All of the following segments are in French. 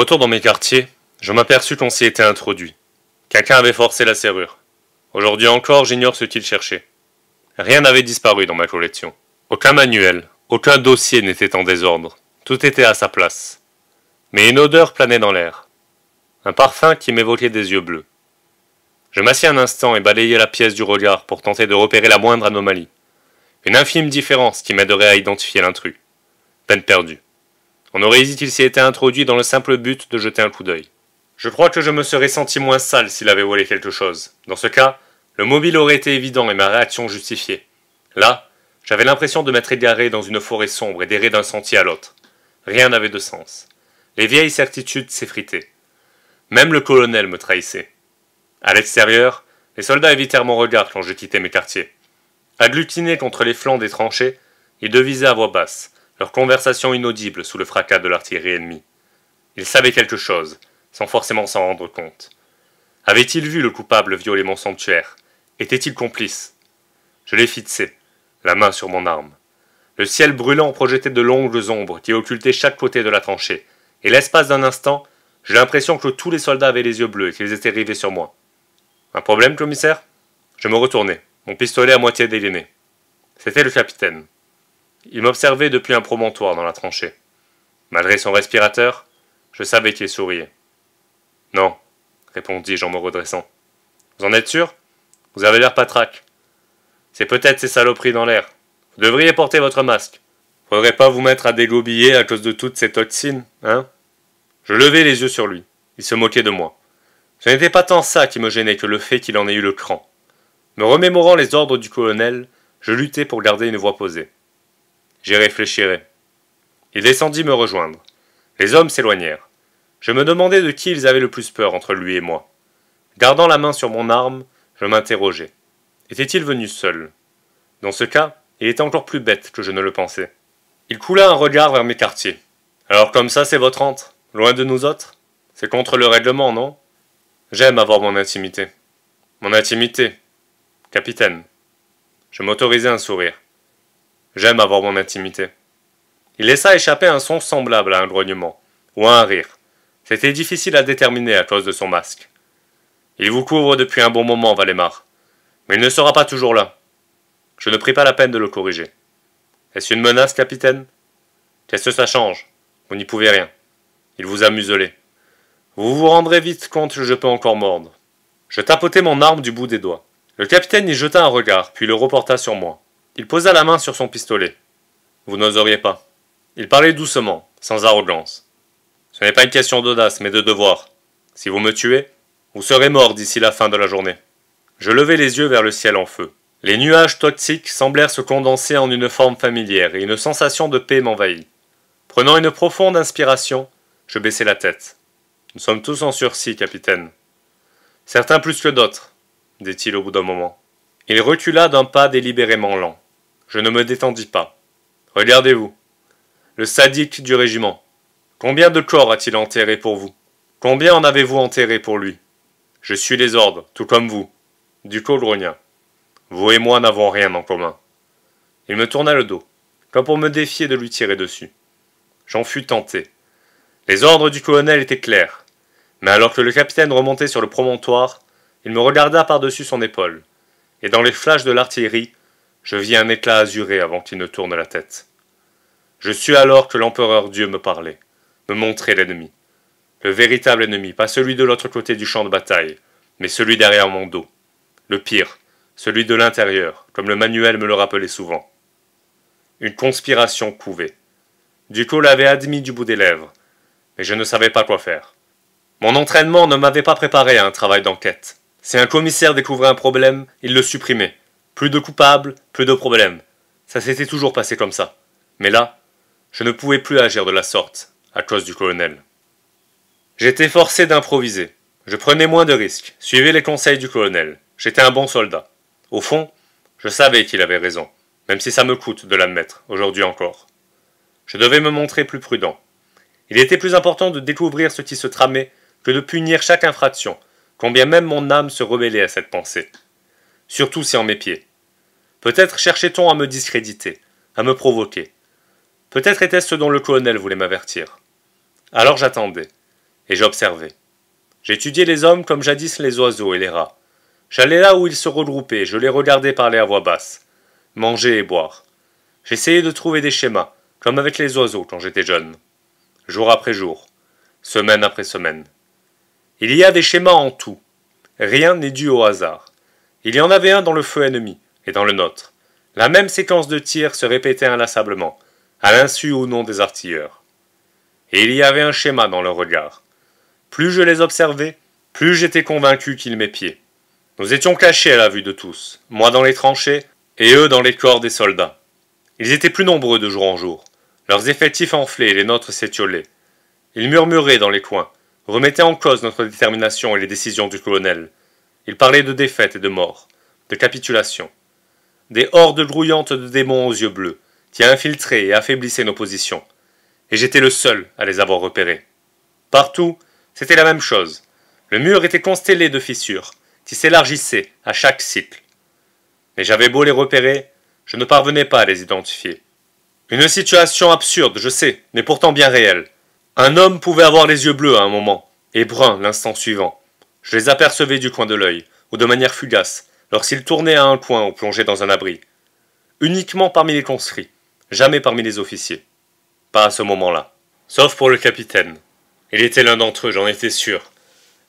retour dans mes quartiers, je m'aperçus qu'on s'y était introduit. Quelqu'un avait forcé la serrure. Aujourd'hui encore, j'ignore ce qu'il cherchait. Rien n'avait disparu dans ma collection. Aucun manuel, aucun dossier n'était en désordre. Tout était à sa place. Mais une odeur planait dans l'air. Un parfum qui m'évoquait des yeux bleus. Je m'assis un instant et balayai la pièce du regard pour tenter de repérer la moindre anomalie. Une infime différence qui m'aiderait à identifier l'intrus. Peine perdue. On aurait dit qu'il s'y était introduit dans le simple but de jeter un coup d'œil. Je crois que je me serais senti moins sale s'il avait volé quelque chose. Dans ce cas, le mobile aurait été évident et ma réaction justifiée. Là, j'avais l'impression de m'être égaré dans une forêt sombre et d'errer d'un sentier à l'autre. Rien n'avait de sens. Les vieilles certitudes s'effritaient. Même le colonel me trahissait. À l'extérieur, les soldats évitèrent mon regard quand je quittais mes quartiers. Agglutinés contre les flancs des tranchées, ils devisaient à voix basse, leur conversation inaudible sous le fracas de l'artillerie ennemie. Ils savaient quelque chose, sans forcément s'en rendre compte. Avait-il vu le coupable violer mon sanctuaire Était-il complice Je les fixé, la main sur mon arme. Le ciel brûlant projetait de longues ombres qui occultaient chaque côté de la tranchée, et l'espace d'un instant, j'ai l'impression que tous les soldats avaient les yeux bleus et qu'ils étaient rivés sur moi. Un problème, commissaire Je me retournai, mon pistolet à moitié dégainé. C'était le capitaine. Il m'observait depuis un promontoire dans la tranchée. Malgré son respirateur, je savais qu'il souriait. Non, répondis-je en me redressant. Vous en êtes sûr Vous avez l'air patraque. C'est peut-être ces saloperies dans l'air. Vous devriez porter votre masque. Faudrait pas vous mettre à dégobiller à cause de toutes ces toxines, hein Je levai les yeux sur lui. Il se moquait de moi. Ce n'était pas tant ça qui me gênait que le fait qu'il en ait eu le cran. Me remémorant les ordres du colonel, je luttai pour garder une voix posée. J'y réfléchirai. Il descendit me rejoindre. Les hommes s'éloignèrent. Je me demandais de qui ils avaient le plus peur entre lui et moi. Gardant la main sur mon arme, je m'interrogeais. Était-il venu seul Dans ce cas, il était encore plus bête que je ne le pensais. Il coula un regard vers mes quartiers. Alors comme ça, c'est votre entre, loin de nous autres C'est contre le règlement, non J'aime avoir mon intimité. Mon intimité. Capitaine. Je m'autorisai un sourire. J'aime avoir mon intimité. Il laissa échapper un son semblable à un grognement, ou à un rire. C'était difficile à déterminer à cause de son masque. Il vous couvre depuis un bon moment, Valémar. Mais il ne sera pas toujours là. Je ne pris pas la peine de le corriger. Est-ce une menace, capitaine Qu'est-ce que ça change Vous n'y pouvez rien. Il vous a muselé. Vous vous rendrez vite compte que je peux encore mordre. Je tapotai mon arme du bout des doigts. Le capitaine y jeta un regard, puis le reporta sur moi. Il posa la main sur son pistolet. Vous n'oseriez pas. Il parlait doucement, sans arrogance. Ce n'est pas une question d'audace, mais de devoir. Si vous me tuez, vous serez mort d'ici la fin de la journée. Je levai les yeux vers le ciel en feu. Les nuages toxiques semblèrent se condenser en une forme familière et une sensation de paix m'envahit. Prenant une profonde inspiration, je baissai la tête. Nous sommes tous en sursis, capitaine. Certains plus que d'autres, dit-il au bout d'un moment. Il recula d'un pas délibérément lent. Je ne me détendis pas. Regardez-vous. Le sadique du régiment. Combien de corps a-t-il enterré pour vous Combien en avez-vous enterré pour lui Je suis les ordres, tout comme vous. du grogna. Vous et moi n'avons rien en commun. Il me tourna le dos, comme pour me défier de lui tirer dessus. J'en fus tenté. Les ordres du colonel étaient clairs. Mais alors que le capitaine remontait sur le promontoire, il me regarda par-dessus son épaule et dans les flashs de l'artillerie, je vis un éclat azuré avant qu'il ne tourne la tête. Je sus alors que l'empereur Dieu me parlait, me montrait l'ennemi. Le véritable ennemi, pas celui de l'autre côté du champ de bataille, mais celui derrière mon dos. Le pire, celui de l'intérieur, comme le manuel me le rappelait souvent. Une conspiration couvée. Ducos l'avait admis du bout des lèvres, mais je ne savais pas quoi faire. Mon entraînement ne m'avait pas préparé à un travail d'enquête. Si un commissaire découvrait un problème, il le supprimait. Plus de coupables, plus de problèmes. Ça s'était toujours passé comme ça. Mais là, je ne pouvais plus agir de la sorte, à cause du colonel. J'étais forcé d'improviser. Je prenais moins de risques, suivais les conseils du colonel. J'étais un bon soldat. Au fond, je savais qu'il avait raison, même si ça me coûte de l'admettre, aujourd'hui encore. Je devais me montrer plus prudent. Il était plus important de découvrir ce qui se tramait que de punir chaque infraction, combien même mon âme se rebellait à cette pensée. Surtout si en mes pieds. Peut-être cherchait-on à me discréditer, à me provoquer. Peut-être était-ce ce dont le colonel voulait m'avertir. Alors j'attendais, et j'observais. J'étudiais les hommes comme jadis les oiseaux et les rats. J'allais là où ils se regroupaient, je les regardais parler à voix basse, manger et boire. J'essayais de trouver des schémas, comme avec les oiseaux quand j'étais jeune. Jour après jour, semaine après semaine. Il y a des schémas en tout. Rien n'est dû au hasard. Il y en avait un dans le feu ennemi et dans le nôtre. La même séquence de tirs se répétait inlassablement, à l'insu ou non des artilleurs. Et il y avait un schéma dans leur regard. Plus je les observais, plus j'étais convaincu qu'ils m'épiaient. Nous étions cachés à la vue de tous, moi dans les tranchées et eux dans les corps des soldats. Ils étaient plus nombreux de jour en jour. Leurs effectifs enflés, et les nôtres s'étiolaient. Ils murmuraient dans les coins, remettait en cause notre détermination et les décisions du colonel. Il parlait de défaite et de mort, de capitulation. Des hordes grouillantes de démons aux yeux bleus, qui infiltraient et affaiblissaient nos positions. Et j'étais le seul à les avoir repérés. Partout, c'était la même chose. Le mur était constellé de fissures, qui s'élargissaient à chaque cycle. Mais j'avais beau les repérer, je ne parvenais pas à les identifier. Une situation absurde, je sais, mais pourtant bien réelle. Un homme pouvait avoir les yeux bleus à un moment, et bruns l'instant suivant. Je les apercevais du coin de l'œil, ou de manière fugace, lorsqu'ils tournait à un coin ou plongeait dans un abri. Uniquement parmi les conscrits, jamais parmi les officiers. Pas à ce moment-là. Sauf pour le capitaine. Il était l'un d'entre eux, j'en étais sûr.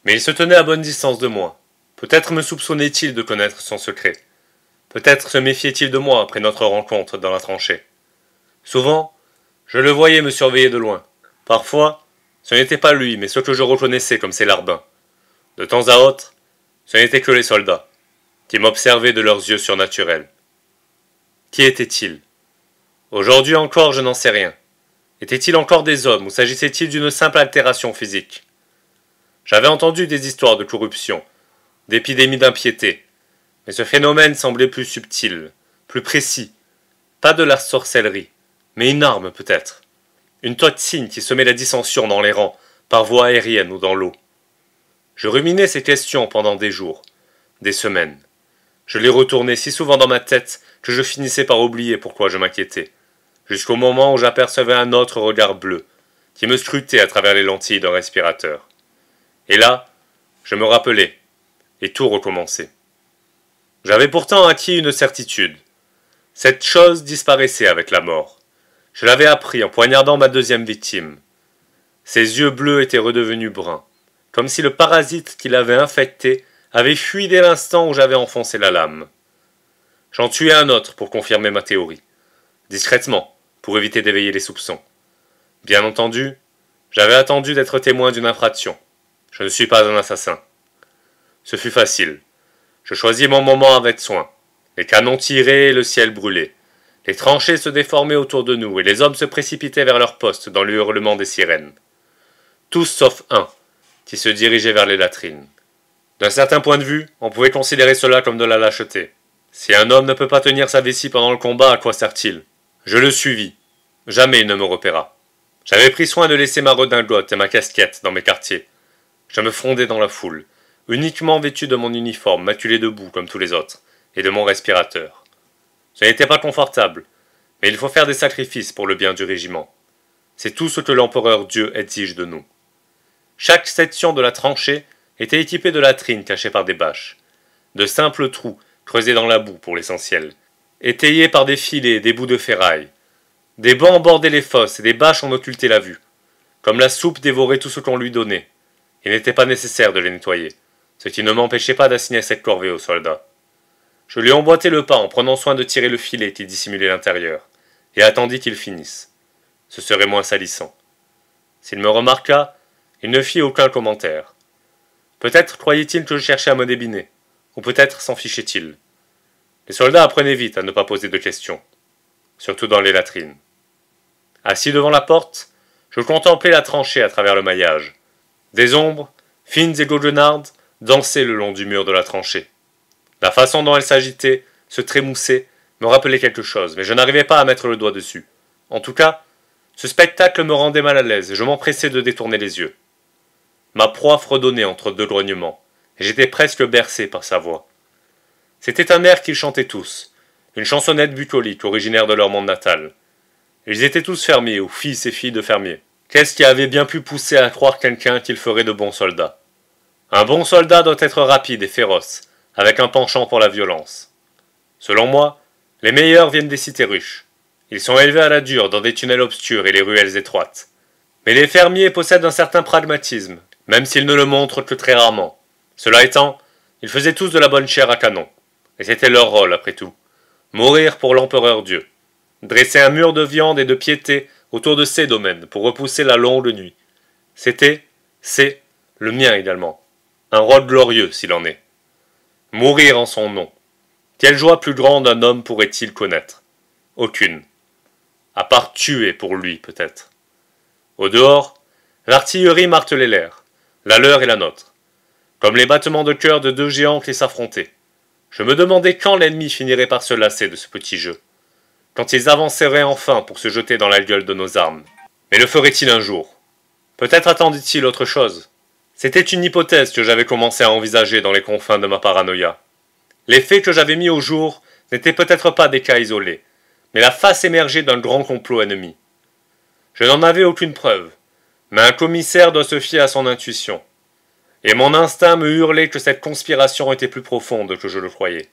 Mais il se tenait à bonne distance de moi. Peut-être me soupçonnait-il de connaître son secret. Peut-être se méfiait-il de moi après notre rencontre dans la tranchée. Souvent, je le voyais me surveiller de loin, Parfois, ce n'était pas lui, mais ceux que je reconnaissais comme ses larbins. De temps à autre, ce n'étaient que les soldats, qui m'observaient de leurs yeux surnaturels. Qui étaient-ils Aujourd'hui encore, je n'en sais rien. Étaient-ils encore des hommes ou s'agissait-il d'une simple altération physique J'avais entendu des histoires de corruption, d'épidémie d'impiété, mais ce phénomène semblait plus subtil, plus précis, pas de la sorcellerie, mais une arme peut-être une toxine qui semait la dissension dans les rangs, par voie aérienne ou dans l'eau. Je ruminais ces questions pendant des jours, des semaines. Je les retournais si souvent dans ma tête que je finissais par oublier pourquoi je m'inquiétais, jusqu'au moment où j'apercevais un autre regard bleu, qui me scrutait à travers les lentilles d'un respirateur. Et là, je me rappelais, et tout recommençait. J'avais pourtant acquis une certitude. Cette chose disparaissait avec la mort. Je l'avais appris en poignardant ma deuxième victime. Ses yeux bleus étaient redevenus bruns, comme si le parasite qui l'avait infecté avait fui dès l'instant où j'avais enfoncé la lame. J'en tuai un autre pour confirmer ma théorie, discrètement, pour éviter d'éveiller les soupçons. Bien entendu, j'avais attendu d'être témoin d'une infraction. Je ne suis pas un assassin. Ce fut facile. Je choisis mon moment avec soin. Les canons tirés et le ciel brûlé. Les tranchées se déformaient autour de nous et les hommes se précipitaient vers leurs postes dans le hurlement des sirènes. Tous sauf un, qui se dirigeait vers les latrines. D'un certain point de vue, on pouvait considérer cela comme de la lâcheté. Si un homme ne peut pas tenir sa vessie pendant le combat, à quoi sert-il Je le suivis. Jamais il ne me repéra. J'avais pris soin de laisser ma redingote et ma casquette dans mes quartiers. Je me frondais dans la foule, uniquement vêtu de mon uniforme maculé de boue comme tous les autres, et de mon respirateur. Ce n'était pas confortable, mais il faut faire des sacrifices pour le bien du régiment. C'est tout ce que l'empereur Dieu exige de nous. Chaque section de la tranchée était équipée de latrines cachées par des bâches, de simples trous creusés dans la boue pour l'essentiel, étayés par des filets et des bouts de ferraille. Des bancs bordaient les fosses et des bâches en occultaient la vue. Comme la soupe dévorait tout ce qu'on lui donnait, il n'était pas nécessaire de les nettoyer, ce qui ne m'empêchait pas d'assigner cette corvée aux soldats. Je lui emboîtai le pas en prenant soin de tirer le filet qui dissimulait l'intérieur, et attendis qu'il finisse. Ce serait moins salissant. S'il me remarqua, il ne fit aucun commentaire. Peut-être croyait-il que je cherchais à me débiner, ou peut-être s'en fichait-il. Les soldats apprenaient vite à ne pas poser de questions, surtout dans les latrines. Assis devant la porte, je contemplais la tranchée à travers le maillage. Des ombres, fines et goguenardes, dansaient le long du mur de la tranchée. La façon dont elle s'agitait, se trémoussait, me rappelait quelque chose, mais je n'arrivais pas à mettre le doigt dessus. En tout cas, ce spectacle me rendait mal à l'aise et je m'empressais de détourner les yeux. Ma proie fredonnait entre deux grognements, et j'étais presque bercé par sa voix. C'était un air qu'ils chantaient tous, une chansonnette bucolique originaire de leur monde natal. Ils étaient tous fermiers ou fils et filles de fermiers. Qu'est-ce qui avait bien pu pousser à croire quelqu'un qu'il ferait de bons soldats Un bon soldat doit être rapide et féroce, avec un penchant pour la violence. Selon moi, les meilleurs viennent des cités ruches. Ils sont élevés à la dure dans des tunnels obscurs et les ruelles étroites. Mais les fermiers possèdent un certain pragmatisme, même s'ils ne le montrent que très rarement. Cela étant, ils faisaient tous de la bonne chair à canon. Et c'était leur rôle, après tout. Mourir pour l'empereur Dieu. Dresser un mur de viande et de piété autour de ces domaines pour repousser la longue nuit. C'était, c'est, le mien également. Un rôle glorieux s'il en est. Mourir en son nom. Quelle joie plus grande un homme pourrait-il connaître Aucune. À part tuer pour lui, peut-être. Au dehors, l'artillerie martelait l'air, la leur et la nôtre, comme les battements de cœur de deux géants qui s'affrontaient. Je me demandais quand l'ennemi finirait par se lasser de ce petit jeu, quand ils avanceraient enfin pour se jeter dans la gueule de nos armes. Mais le ferait-il un jour Peut-être attendit il autre chose c'était une hypothèse que j'avais commencé à envisager dans les confins de ma paranoïa. Les faits que j'avais mis au jour n'étaient peut-être pas des cas isolés, mais la face émergée d'un grand complot ennemi. Je n'en avais aucune preuve, mais un commissaire doit se fier à son intuition. Et mon instinct me hurlait que cette conspiration était plus profonde que je le croyais.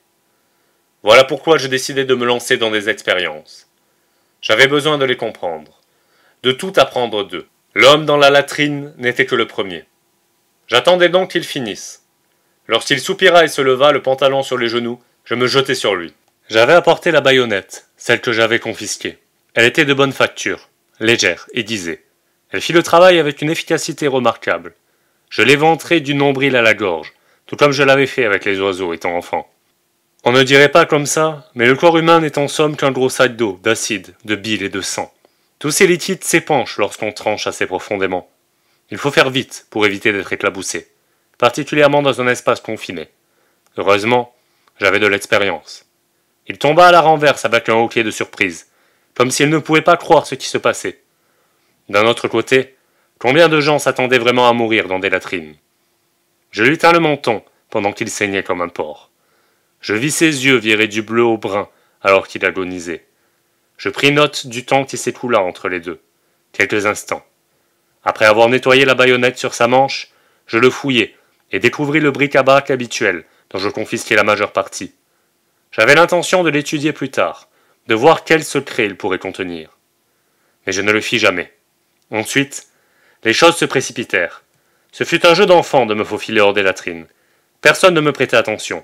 Voilà pourquoi je décidais de me lancer dans des expériences. J'avais besoin de les comprendre, de tout apprendre d'eux. L'homme dans la latrine n'était que le premier. J'attendais donc qu'il finisse. Lorsqu'il soupira et se leva, le pantalon sur les genoux, je me jetai sur lui. J'avais apporté la baïonnette, celle que j'avais confisquée. Elle était de bonne facture, légère, et disait. Elle fit le travail avec une efficacité remarquable. Je l'éventrai du nombril à la gorge, tout comme je l'avais fait avec les oiseaux étant enfant. On ne dirait pas comme ça, mais le corps humain n'est en somme qu'un gros sac d'eau, d'acide, de bile et de sang. Tous ces liquides s'épanchent lorsqu'on tranche assez profondément. Il faut faire vite pour éviter d'être éclaboussé, particulièrement dans un espace confiné. Heureusement, j'avais de l'expérience. Il tomba à la renverse avec un hoquet de surprise, comme s'il ne pouvait pas croire ce qui se passait. D'un autre côté, combien de gens s'attendaient vraiment à mourir dans des latrines Je lui tins le menton pendant qu'il saignait comme un porc. Je vis ses yeux virer du bleu au brun alors qu'il agonisait. Je pris note du temps qui s'écoula entre les deux. Quelques instants. Après avoir nettoyé la baïonnette sur sa manche, je le fouillai et découvris le bric-à-brac habituel dont je confisquai la majeure partie. J'avais l'intention de l'étudier plus tard, de voir quel secret il pourrait contenir. Mais je ne le fis jamais. Ensuite, les choses se précipitèrent. Ce fut un jeu d'enfant de me faufiler hors des latrines. Personne ne me prêtait attention.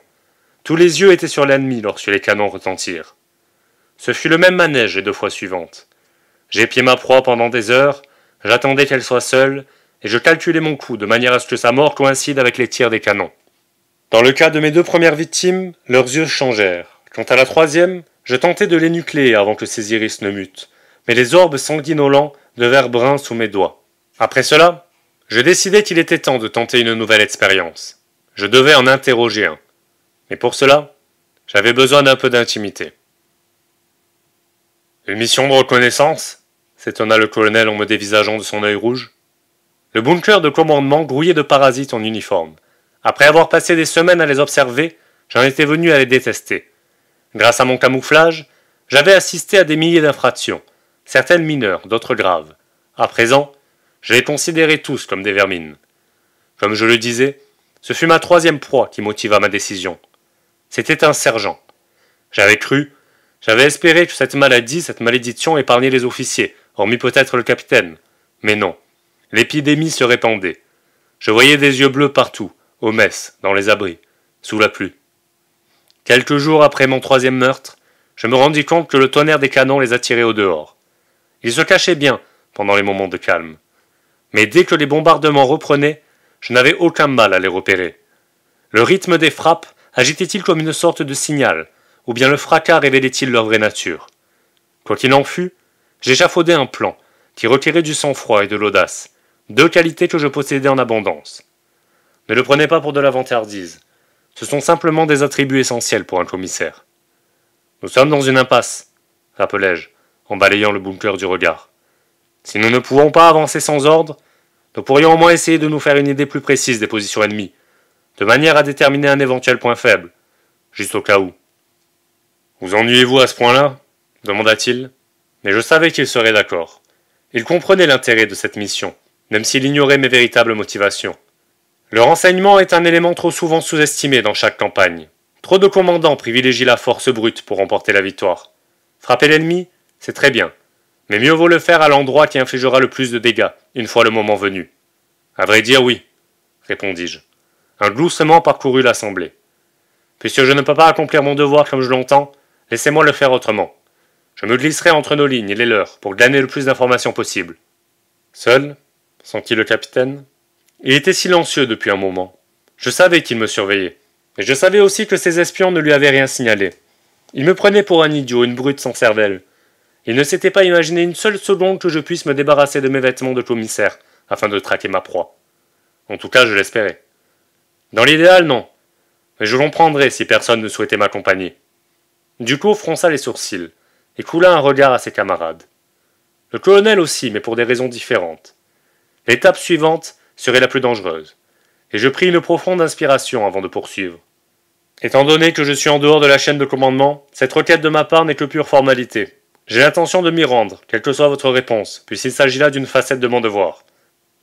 Tous les yeux étaient sur l'ennemi lorsque les canons retentirent. Ce fut le même manège les deux fois suivantes. J'épiais ma proie pendant des heures, J'attendais qu'elle soit seule, et je calculais mon coup de manière à ce que sa mort coïncide avec les tirs des canons. Dans le cas de mes deux premières victimes, leurs yeux changèrent. Quant à la troisième, je tentais de l'énucléer avant que ses iris ne mutent, mais les orbes sanguinolents devinrent bruns sous mes doigts. Après cela, je décidai qu'il était temps de tenter une nouvelle expérience. Je devais en interroger un. Mais pour cela, j'avais besoin d'un peu d'intimité. Une mission de reconnaissance s'étonna le colonel en me dévisageant de son œil rouge. Le bunker de commandement grouillait de parasites en uniforme. Après avoir passé des semaines à les observer, j'en étais venu à les détester. Grâce à mon camouflage, j'avais assisté à des milliers d'infractions, certaines mineures, d'autres graves. À présent, je les considérais tous comme des vermines. Comme je le disais, ce fut ma troisième proie qui motiva ma décision. C'était un sergent. J'avais cru, j'avais espéré que cette maladie, cette malédiction épargnait les officiers, hormis peut-être le capitaine. Mais non. L'épidémie se répandait. Je voyais des yeux bleus partout, aux messes, dans les abris, sous la pluie. Quelques jours après mon troisième meurtre, je me rendis compte que le tonnerre des canons les attirait au dehors. Ils se cachaient bien pendant les moments de calme. Mais dès que les bombardements reprenaient, je n'avais aucun mal à les repérer. Le rythme des frappes agitait-il comme une sorte de signal, ou bien le fracas révélait-il leur vraie nature Quoi qu'il en fût, J'échafaudais un plan, qui requérait du sang-froid et de l'audace, deux qualités que je possédais en abondance. Ne le prenez pas pour de la vantardise. Ce sont simplement des attributs essentiels pour un commissaire. Nous sommes dans une impasse, rappelai-je, en balayant le bunker du regard. Si nous ne pouvons pas avancer sans ordre, nous pourrions au moins essayer de nous faire une idée plus précise des positions ennemies, de manière à déterminer un éventuel point faible, juste au cas où. Vous ennuyez-vous à ce point-là demanda-t-il mais je savais qu'il serait d'accord. Il comprenait l'intérêt de cette mission, même s'il ignorait mes véritables motivations. Le renseignement est un élément trop souvent sous-estimé dans chaque campagne. Trop de commandants privilégient la force brute pour remporter la victoire. Frapper l'ennemi, c'est très bien, mais mieux vaut le faire à l'endroit qui infligera le plus de dégâts, une fois le moment venu. À vrai dire, oui, répondis-je. Un gloussement parcourut l'assemblée. Puisque je ne peux pas accomplir mon devoir comme je l'entends, laissez-moi le faire autrement. Je me glisserai entre nos lignes et les leurs pour gagner le plus d'informations possible. Seul sentit le capitaine. Il était silencieux depuis un moment. Je savais qu'il me surveillait. Mais je savais aussi que ses espions ne lui avaient rien signalé. Il me prenait pour un idiot, une brute sans cervelle. Il ne s'était pas imaginé une seule seconde que je puisse me débarrasser de mes vêtements de commissaire afin de traquer ma proie. En tout cas, je l'espérais. Dans l'idéal, non. Mais je l'en prendrais si personne ne souhaitait m'accompagner. coup, fronça les sourcils et coula un regard à ses camarades. Le colonel aussi, mais pour des raisons différentes. L'étape suivante serait la plus dangereuse, et je pris une profonde inspiration avant de poursuivre. Étant donné que je suis en dehors de la chaîne de commandement, cette requête de ma part n'est que pure formalité. J'ai l'intention de m'y rendre, quelle que soit votre réponse, puisqu'il s'agit là d'une facette de mon devoir.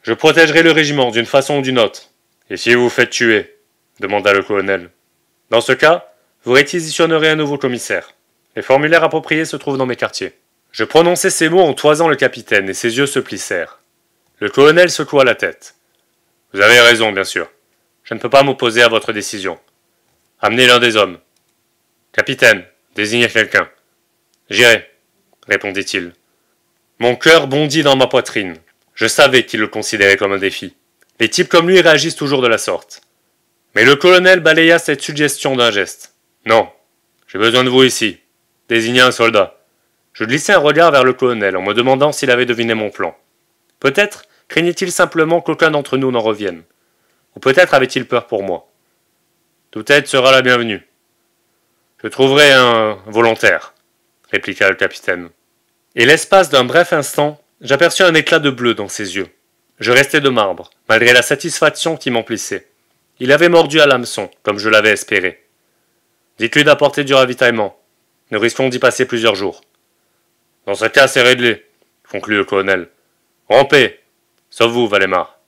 Je protégerai le régiment d'une façon ou d'une autre. Et si vous vous faites tuer demanda le colonel. Dans ce cas, vous réquisitionnerez un nouveau commissaire. Les formulaires appropriés se trouvent dans mes quartiers. Je prononçai ces mots en toisant le capitaine, et ses yeux se plissèrent. Le colonel secoua la tête. Vous avez raison, bien sûr. Je ne peux pas m'opposer à votre décision. Amenez l'un des hommes. Capitaine, désignez quelqu'un. J'irai, répondit-il. Mon cœur bondit dans ma poitrine. Je savais qu'il le considérait comme un défi. Les types comme lui réagissent toujours de la sorte. Mais le colonel balaya cette suggestion d'un geste. Non, j'ai besoin de vous ici désigner un soldat. Je glissai un regard vers le colonel en me demandant s'il avait deviné mon plan. Peut-être craignait-il simplement qu'aucun d'entre nous n'en revienne. Ou peut-être avait-il peur pour moi. Toute aide sera la bienvenue. Je trouverai un volontaire, répliqua le capitaine. Et l'espace d'un bref instant, j'aperçus un éclat de bleu dans ses yeux. Je restai de marbre, malgré la satisfaction qui m'emplissait. Il avait mordu à l'hameçon, comme je l'avais espéré. Dites-lui d'apporter du ravitaillement, nous risquons d'y passer plusieurs jours. Dans ce cas, c'est réglé, conclut le colonel. paix, Sauf vous, Valémar.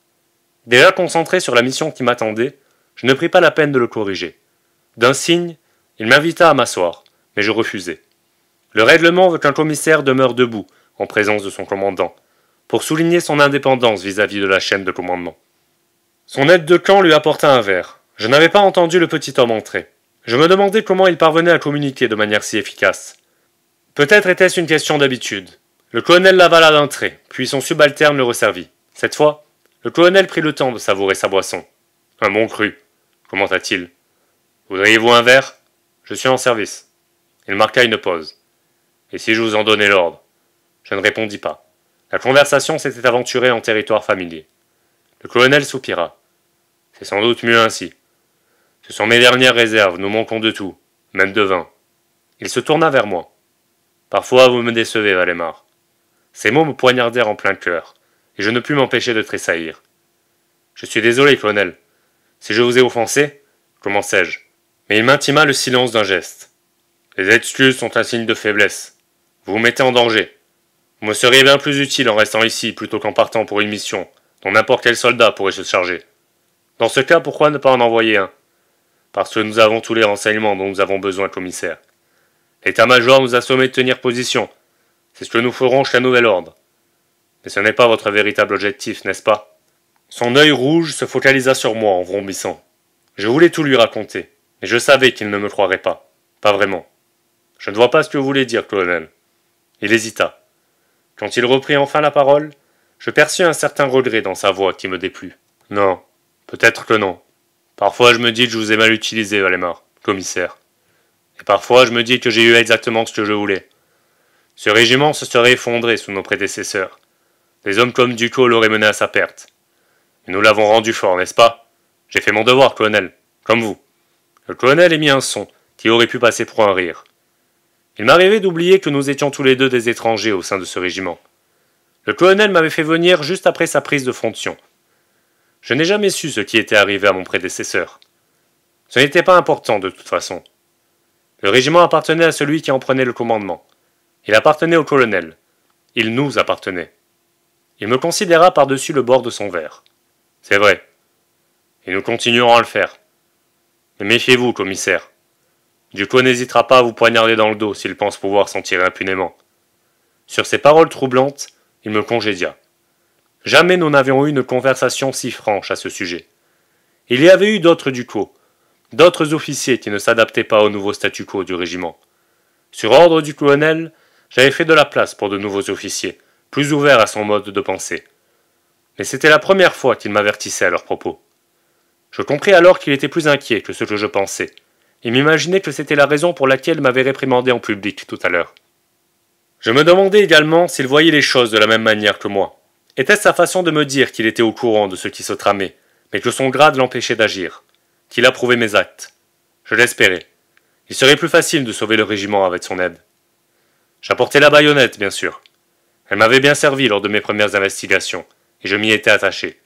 Déjà concentré sur la mission qui m'attendait, je ne pris pas la peine de le corriger. D'un signe, il m'invita à m'asseoir, mais je refusai. Le règlement veut qu'un commissaire demeure debout, en présence de son commandant, pour souligner son indépendance vis-à-vis -vis de la chaîne de commandement. Son aide de camp lui apporta un verre. Je n'avais pas entendu le petit homme entrer. Je me demandais comment il parvenait à communiquer de manière si efficace. Peut-être était-ce une question d'habitude. Le colonel l'avala d'un trait, puis son subalterne le resservit. Cette fois, le colonel prit le temps de savourer sa boisson. Un bon cru, commenta-t-il. Voudriez-vous un verre Je suis en service. Il marqua une pause. Et si je vous en donnais l'ordre Je ne répondis pas. La conversation s'était aventurée en territoire familier. Le colonel soupira. C'est sans doute mieux ainsi. Ce sont mes dernières réserves, nous manquons de tout, même de vin. Il se tourna vers moi. Parfois vous me décevez, Valémar. Ces mots me poignardèrent en plein cœur, et je ne pus m'empêcher de tressaillir. Je suis désolé, colonel. Si je vous ai offensé, sais-je je Mais il m'intima le silence d'un geste. Les excuses sont un signe de faiblesse. Vous vous mettez en danger. Vous me seriez bien plus utile en restant ici plutôt qu'en partant pour une mission dont n'importe quel soldat pourrait se charger. Dans ce cas, pourquoi ne pas en envoyer un parce que nous avons tous les renseignements dont nous avons besoin, commissaire. L'état-major nous a sommé de tenir position. C'est ce que nous ferons chez la nouvel ordre. Mais ce n'est pas votre véritable objectif, n'est-ce pas Son œil rouge se focalisa sur moi en vrombissant. Je voulais tout lui raconter, mais je savais qu'il ne me croirait pas. Pas vraiment. Je ne vois pas ce que vous voulez dire, colonel. Il hésita. Quand il reprit enfin la parole, je perçus un certain regret dans sa voix qui me déplut. Non, peut-être que non. Parfois je me dis que je vous ai mal utilisé, Valémar, commissaire. Et parfois je me dis que j'ai eu exactement ce que je voulais. Ce régiment se serait effondré sous nos prédécesseurs. Des hommes comme Ducos l'auraient mené à sa perte. Et nous l'avons rendu fort, n'est-ce pas J'ai fait mon devoir, colonel, comme vous. Le colonel émit un son qui aurait pu passer pour un rire. Il m'arrivait d'oublier que nous étions tous les deux des étrangers au sein de ce régiment. Le colonel m'avait fait venir juste après sa prise de fonction, je n'ai jamais su ce qui était arrivé à mon prédécesseur. Ce n'était pas important de toute façon. Le régiment appartenait à celui qui en prenait le commandement. Il appartenait au colonel. Il nous appartenait. Il me considéra par-dessus le bord de son verre. C'est vrai. Et nous continuerons à le faire. Mais méfiez-vous, commissaire. Duco n'hésitera pas à vous poignarder dans le dos s'il pense pouvoir s'en tirer impunément. Sur ces paroles troublantes, il me congédia. Jamais nous n'avions eu une conversation si franche à ce sujet. Il y avait eu d'autres ducos, d'autres officiers qui ne s'adaptaient pas au nouveau statu quo du régiment. Sur ordre du colonel, j'avais fait de la place pour de nouveaux officiers, plus ouverts à son mode de pensée. Mais c'était la première fois qu'il m'avertissait à leurs propos. Je compris alors qu'il était plus inquiet que ce que je pensais, et m'imaginais que c'était la raison pour laquelle il m'avait réprimandé en public tout à l'heure. Je me demandais également s'il voyait les choses de la même manière que moi, était sa façon de me dire qu'il était au courant de ce qui se tramait, mais que son grade l'empêchait d'agir Qu'il approuvait mes actes Je l'espérais. Il serait plus facile de sauver le régiment avec son aide. J'apportais la baïonnette, bien sûr. Elle m'avait bien servi lors de mes premières investigations, et je m'y étais attaché.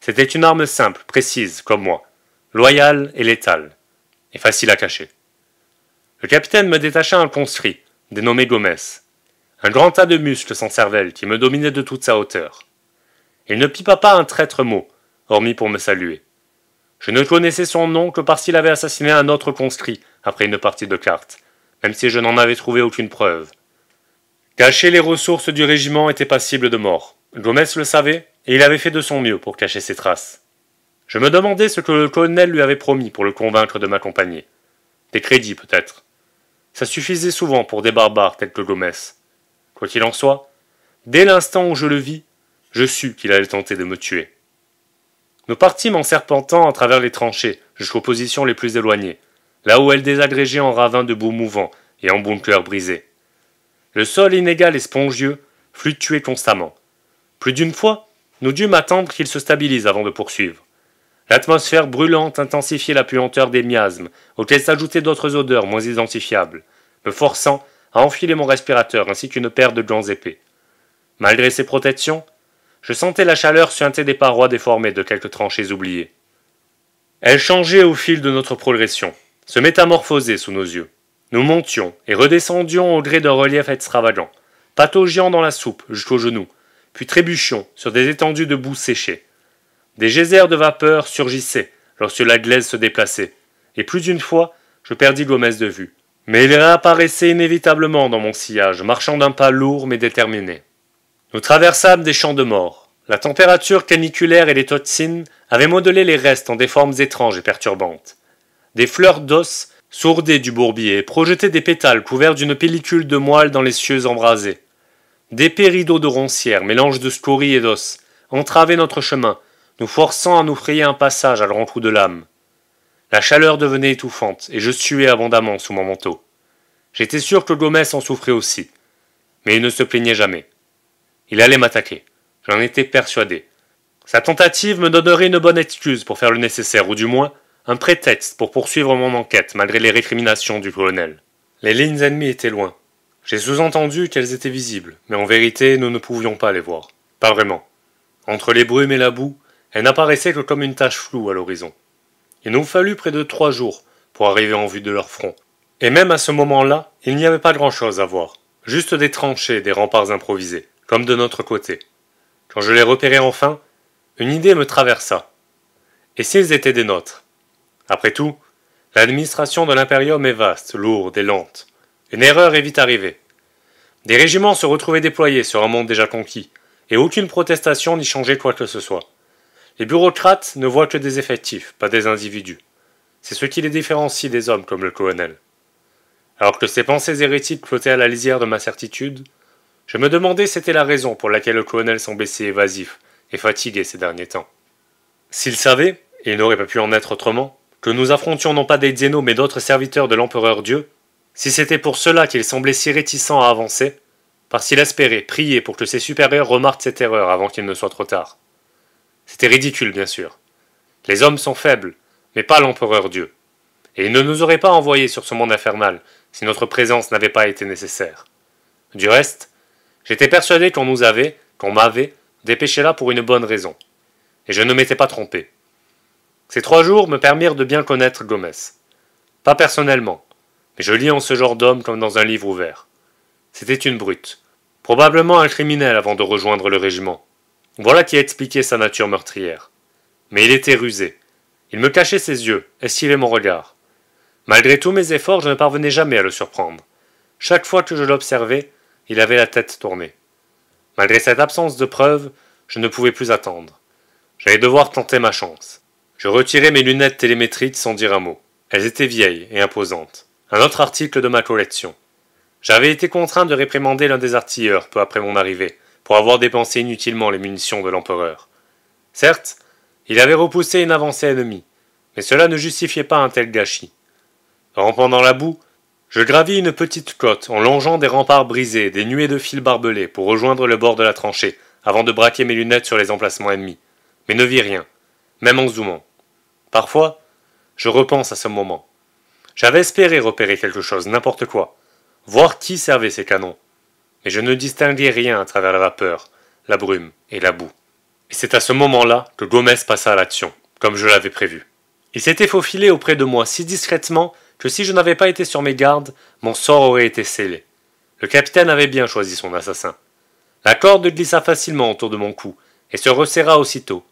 C'était une arme simple, précise, comme moi, loyale et létale, et facile à cacher. Le capitaine me détacha un conscrit, dénommé Gomez un grand tas de muscles sans cervelle qui me dominait de toute sa hauteur. Il ne pipa pas un traître mot, hormis pour me saluer. Je ne connaissais son nom que parce qu'il avait assassiné un autre conscrit après une partie de cartes, même si je n'en avais trouvé aucune preuve. Cacher les ressources du régiment était passible de mort. Gomez le savait, et il avait fait de son mieux pour cacher ses traces. Je me demandais ce que le colonel lui avait promis pour le convaincre de m'accompagner. Des crédits, peut-être. Ça suffisait souvent pour des barbares tels que Gomez. Quoi qu'il en soit, dès l'instant où je le vis, je sus qu'il allait tenter de me tuer. Nous partîmes en serpentant à travers les tranchées, jusqu'aux positions les plus éloignées, là où elles désagrégeaient en ravins de boue mouvant et en bunkers brisés. Le sol inégal et spongieux fluctuait constamment. Plus d'une fois, nous dûmes attendre qu'il se stabilise avant de poursuivre. L'atmosphère brûlante intensifiait la puanteur des miasmes, auxquels s'ajoutaient d'autres odeurs moins identifiables, me forçant à enfiler mon respirateur ainsi qu'une paire de gants épais. Malgré ces protections, je sentais la chaleur suinter des parois déformées de quelques tranchées oubliées. Elle changeait au fil de notre progression, se métamorphosait sous nos yeux. Nous montions et redescendions au gré d'un relief extravagant, pataugiant dans la soupe jusqu'aux genoux, puis trébuchions sur des étendues de boue séchée. Des geysers de vapeur surgissaient lorsque la glaise se déplaçait, et plus d'une fois, je perdis Gomez de vue. Mais il réapparaissait inévitablement dans mon sillage, marchant d'un pas lourd mais déterminé. Nous traversâmes des champs de mort. La température caniculaire et les toxines avaient modelé les restes en des formes étranges et perturbantes. Des fleurs d'os sourdaient du bourbier et projetaient des pétales couverts d'une pellicule de moelle dans les cieux embrasés. Des rideaux de roncières, mélange de scories et d'os, entravaient notre chemin, nous forçant à nous frayer un passage à grands de l'âme. La chaleur devenait étouffante, et je suais abondamment sous mon manteau. J'étais sûr que Gomez en souffrait aussi, mais il ne se plaignait jamais. Il allait m'attaquer, j'en étais persuadé. Sa tentative me donnerait une bonne excuse pour faire le nécessaire, ou du moins un prétexte pour poursuivre mon enquête malgré les récriminations du colonel. Les lignes ennemies étaient loin. J'ai sous-entendu qu'elles étaient visibles, mais en vérité nous ne pouvions pas les voir. Pas vraiment. Entre les brumes et la boue, elles n'apparaissaient que comme une tache floue à l'horizon. Il nous fallut près de trois jours pour arriver en vue de leur front. Et même à ce moment-là, il n'y avait pas grand-chose à voir, juste des tranchées des remparts improvisés, comme de notre côté. Quand je les repérai enfin, une idée me traversa. Et s'ils étaient des nôtres Après tout, l'administration de l'impérium est vaste, lourde et lente. Une erreur est vite arrivée. Des régiments se retrouvaient déployés sur un monde déjà conquis, et aucune protestation n'y changeait quoi que ce soit. Les bureaucrates ne voient que des effectifs, pas des individus. C'est ce qui les différencie des hommes comme le colonel. Alors que ces pensées hérétiques flottaient à la lisière de ma certitude, je me demandais c'était la raison pour laquelle le colonel semblait si évasif et fatigué ces derniers temps. S'il savait, et il n'aurait pas pu en être autrement, que nous affrontions non pas des zénos mais d'autres serviteurs de l'empereur Dieu, si c'était pour cela qu'il semblait si réticent à avancer, parce qu'il espérait prier pour que ses supérieurs remarquent cette erreur avant qu'il ne soit trop tard. C'était ridicule, bien sûr. Les hommes sont faibles, mais pas l'empereur Dieu. Et il ne nous aurait pas envoyés sur ce monde infernal si notre présence n'avait pas été nécessaire. Du reste, j'étais persuadé qu'on nous avait, qu'on m'avait, dépêché là pour une bonne raison. Et je ne m'étais pas trompé. Ces trois jours me permirent de bien connaître Gomez. Pas personnellement, mais je lis en ce genre d'homme comme dans un livre ouvert. C'était une brute, probablement un criminel avant de rejoindre le régiment voilà qui a expliqué sa nature meurtrière. Mais il était rusé. Il me cachait ses yeux, esquivait mon regard. Malgré tous mes efforts, je ne parvenais jamais à le surprendre. Chaque fois que je l'observais, il avait la tête tournée. Malgré cette absence de preuves, je ne pouvais plus attendre. J'allais devoir tenter ma chance. Je retirai mes lunettes télémétriques sans dire un mot. Elles étaient vieilles et imposantes. Un autre article de ma collection. J'avais été contraint de réprimander l'un des artilleurs peu après mon arrivée, pour avoir dépensé inutilement les munitions de l'empereur. Certes, il avait repoussé une avancée ennemie, mais cela ne justifiait pas un tel gâchis. Rampant dans la boue, je gravis une petite côte en longeant des remparts brisés, des nuées de fils barbelés pour rejoindre le bord de la tranchée, avant de braquer mes lunettes sur les emplacements ennemis, mais ne vis rien, même en zoomant. Parfois, je repense à ce moment. J'avais espéré repérer quelque chose, n'importe quoi, voir qui servait ces canons, mais je ne distinguais rien à travers la vapeur, la brume et la boue. Et c'est à ce moment-là que Gomez passa à l'action, comme je l'avais prévu. Il s'était faufilé auprès de moi si discrètement que si je n'avais pas été sur mes gardes, mon sort aurait été scellé. Le capitaine avait bien choisi son assassin. La corde glissa facilement autour de mon cou et se resserra aussitôt.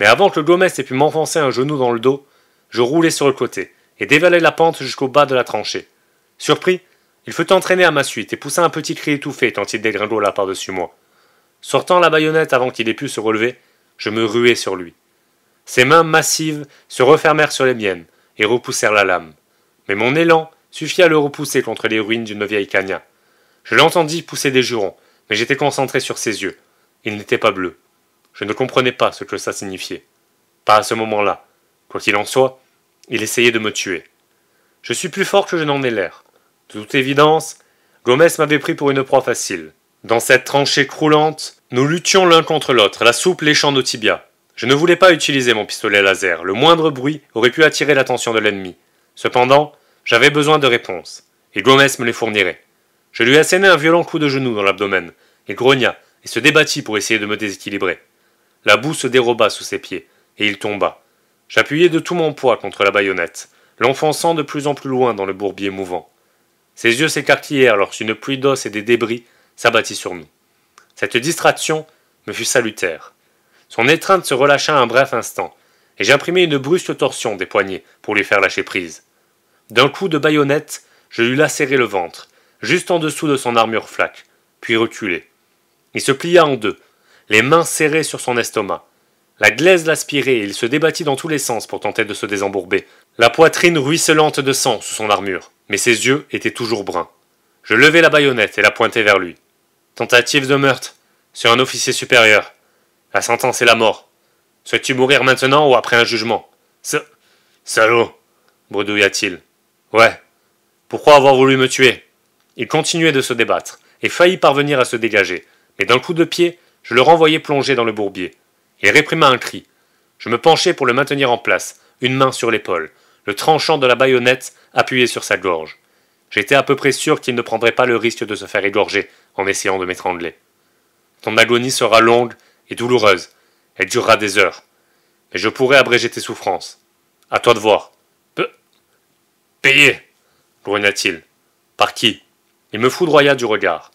Mais avant que Gomez ait pu m'enfoncer un genou dans le dos, je roulai sur le côté et dévalai la pente jusqu'au bas de la tranchée. Surpris, il fut entraîné à ma suite et poussa un petit cri étouffé tant il dégringola par-dessus moi. Sortant la baïonnette avant qu'il ait pu se relever, je me ruai sur lui. Ses mains massives se refermèrent sur les miennes et repoussèrent la lame. Mais mon élan suffit à le repousser contre les ruines d'une vieille cagna. Je l'entendis pousser des jurons, mais j'étais concentré sur ses yeux. Il n'était pas bleu. Je ne comprenais pas ce que ça signifiait. Pas à ce moment-là. Quoi qu'il en soit, il essayait de me tuer. Je suis plus fort que je n'en ai l'air toute évidence, Gomez m'avait pris pour une proie facile. Dans cette tranchée croulante, nous luttions l'un contre l'autre, la soupe léchant nos tibias. Je ne voulais pas utiliser mon pistolet laser, le moindre bruit aurait pu attirer l'attention de l'ennemi. Cependant, j'avais besoin de réponses, et Gomez me les fournirait. Je lui assénai un violent coup de genou dans l'abdomen. Il grogna et se débattit pour essayer de me déséquilibrer. La boue se déroba sous ses pieds, et il tomba. J'appuyai de tout mon poids contre la baïonnette, l'enfonçant de plus en plus loin dans le bourbier mouvant. Ses yeux s'écarquillèrent lorsqu'une pluie d'os et des débris s'abattit sur nous. Cette distraction me fut salutaire. Son étreinte se relâcha un bref instant, et j'imprimai une brusque torsion des poignets pour lui faire lâcher prise. D'un coup de baïonnette, je lui lacérai le ventre, juste en dessous de son armure flaque, puis reculai. Il se plia en deux, les mains serrées sur son estomac. La glaise l'aspirait et il se débattit dans tous les sens pour tenter de se désembourber, la poitrine ruisselante de sang sous son armure, mais ses yeux étaient toujours bruns. Je levai la baïonnette et la pointai vers lui. Tentative de meurtre sur un officier supérieur. La sentence est la mort. Souhaites-tu mourir maintenant ou après un jugement Ce. Salaud bredouilla-t-il. Ouais. Pourquoi avoir voulu me tuer Il continuait de se débattre et faillit parvenir à se dégager, mais d'un coup de pied, je le renvoyai plonger dans le bourbier. Il réprima un cri. Je me penchai pour le maintenir en place, une main sur l'épaule, le tranchant de la baïonnette appuyé sur sa gorge. J'étais à peu près sûr qu'il ne prendrait pas le risque de se faire égorger en essayant de m'étrangler. Ton agonie sera longue et douloureuse. Elle durera des heures. Mais je pourrai abréger tes souffrances. À toi de voir. peu Payé grogna-t-il. Par qui Il me foudroya du regard.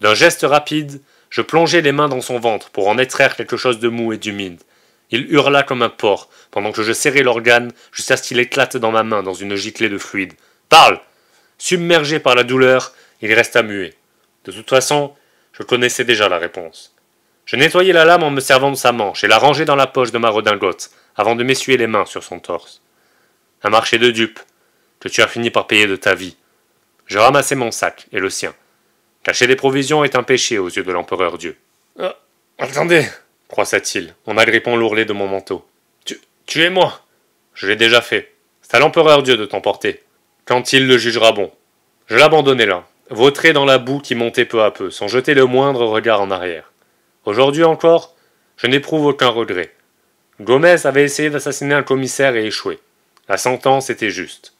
D'un geste rapide, je plongeai les mains dans son ventre pour en extraire quelque chose de mou et d'humide. Il hurla comme un porc, pendant que je serrais l'organe jusqu'à ce qu'il éclate dans ma main dans une giclée de fluide. Parle Submergé par la douleur, il resta muet. De toute façon, je connaissais déjà la réponse. Je nettoyai la lame en me servant de sa manche et la rangeai dans la poche de ma redingote, avant de m'essuyer les mains sur son torse. Un marché de dupes, que tu as fini par payer de ta vie. Je ramassai mon sac et le sien. Cacher des provisions est un péché aux yeux de l'empereur Dieu. Euh, attendez, croissa-t-il, en agrippant l'ourlet de mon manteau. Tu, es moi Je l'ai déjà fait. C'est à l'empereur Dieu de t'emporter. Quand il le jugera bon. Je l'abandonnais là, vautré dans la boue qui montait peu à peu, sans jeter le moindre regard en arrière. Aujourd'hui encore, je n'éprouve aucun regret. Gomez avait essayé d'assassiner un commissaire et échoué. La sentence était juste.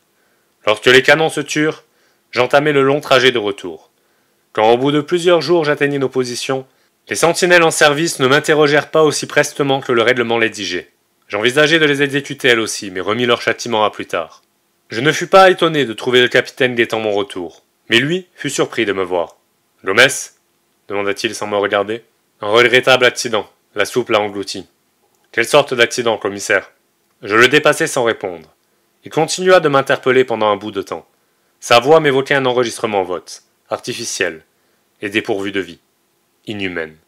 Lorsque les canons se turent, j'entamai le long trajet de retour. Quand au bout de plusieurs jours j'atteignis nos positions, les sentinelles en service ne m'interrogèrent pas aussi prestement que le règlement l'exigeait. J'envisageai de les exécuter elles aussi, mais remis leur châtiment à plus tard. Je ne fus pas étonné de trouver le capitaine guettant mon retour, mais lui fut surpris de me voir. Gomez demanda-t-il sans me regarder. Un regrettable accident. La soupe l'a englouti. Quelle sorte d'accident, commissaire Je le dépassai sans répondre. Il continua de m'interpeller pendant un bout de temps. Sa voix m'évoquait un enregistrement vote, artificiel et dépourvu de vie inhumaine.